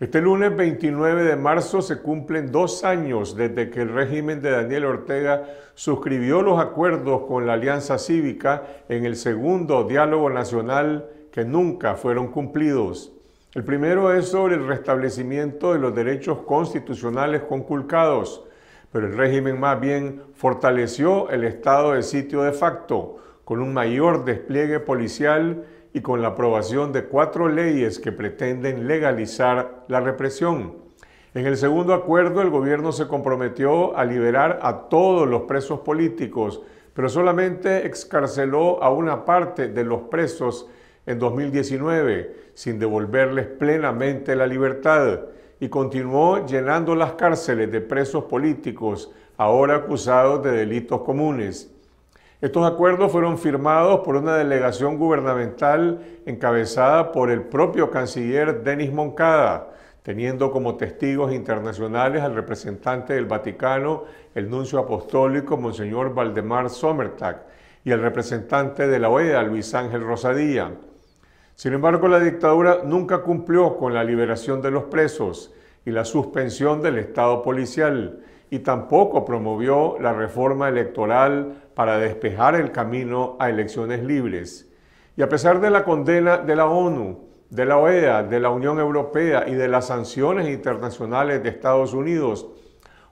Este lunes 29 de marzo se cumplen dos años desde que el régimen de Daniel Ortega suscribió los acuerdos con la Alianza Cívica en el segundo diálogo nacional que nunca fueron cumplidos. El primero es sobre el restablecimiento de los derechos constitucionales conculcados, pero el régimen más bien fortaleció el estado de sitio de facto con un mayor despliegue policial y con la aprobación de cuatro leyes que pretenden legalizar la represión. En el segundo acuerdo, el gobierno se comprometió a liberar a todos los presos políticos, pero solamente excarceló a una parte de los presos en 2019, sin devolverles plenamente la libertad, y continuó llenando las cárceles de presos políticos, ahora acusados de delitos comunes. Estos acuerdos fueron firmados por una delegación gubernamental encabezada por el propio canciller Denis Moncada, teniendo como testigos internacionales al representante del Vaticano, el nuncio apostólico Monseñor Valdemar Sommertag, y al representante de la OEA, Luis Ángel Rosadía. Sin embargo, la dictadura nunca cumplió con la liberación de los presos y la suspensión del Estado policial y tampoco promovió la reforma electoral para despejar el camino a elecciones libres. Y a pesar de la condena de la ONU, de la OEA, de la Unión Europea y de las sanciones internacionales de Estados Unidos,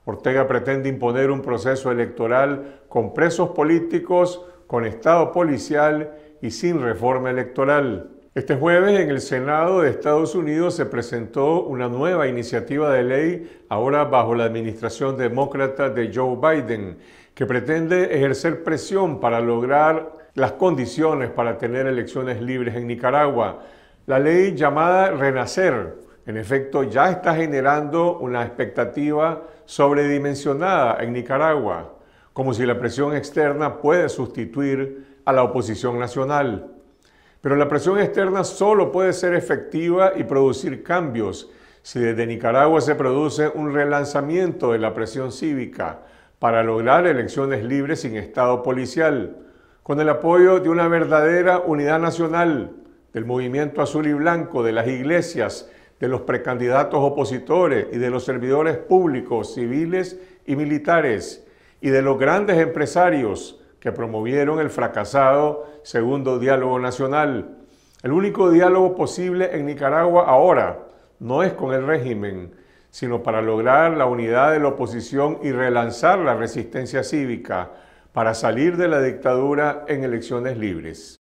Ortega pretende imponer un proceso electoral con presos políticos, con Estado policial y sin reforma electoral. Este jueves en el Senado de Estados Unidos se presentó una nueva iniciativa de ley, ahora bajo la administración demócrata de Joe Biden, que pretende ejercer presión para lograr las condiciones para tener elecciones libres en Nicaragua. La ley llamada Renacer, en efecto, ya está generando una expectativa sobredimensionada en Nicaragua, como si la presión externa puede sustituir a la oposición nacional. Pero la presión externa solo puede ser efectiva y producir cambios si desde Nicaragua se produce un relanzamiento de la presión cívica para lograr elecciones libres sin Estado policial, con el apoyo de una verdadera unidad nacional, del movimiento azul y blanco, de las iglesias, de los precandidatos opositores y de los servidores públicos, civiles y militares, y de los grandes empresarios, que promovieron el fracasado segundo diálogo nacional. El único diálogo posible en Nicaragua ahora no es con el régimen, sino para lograr la unidad de la oposición y relanzar la resistencia cívica para salir de la dictadura en elecciones libres.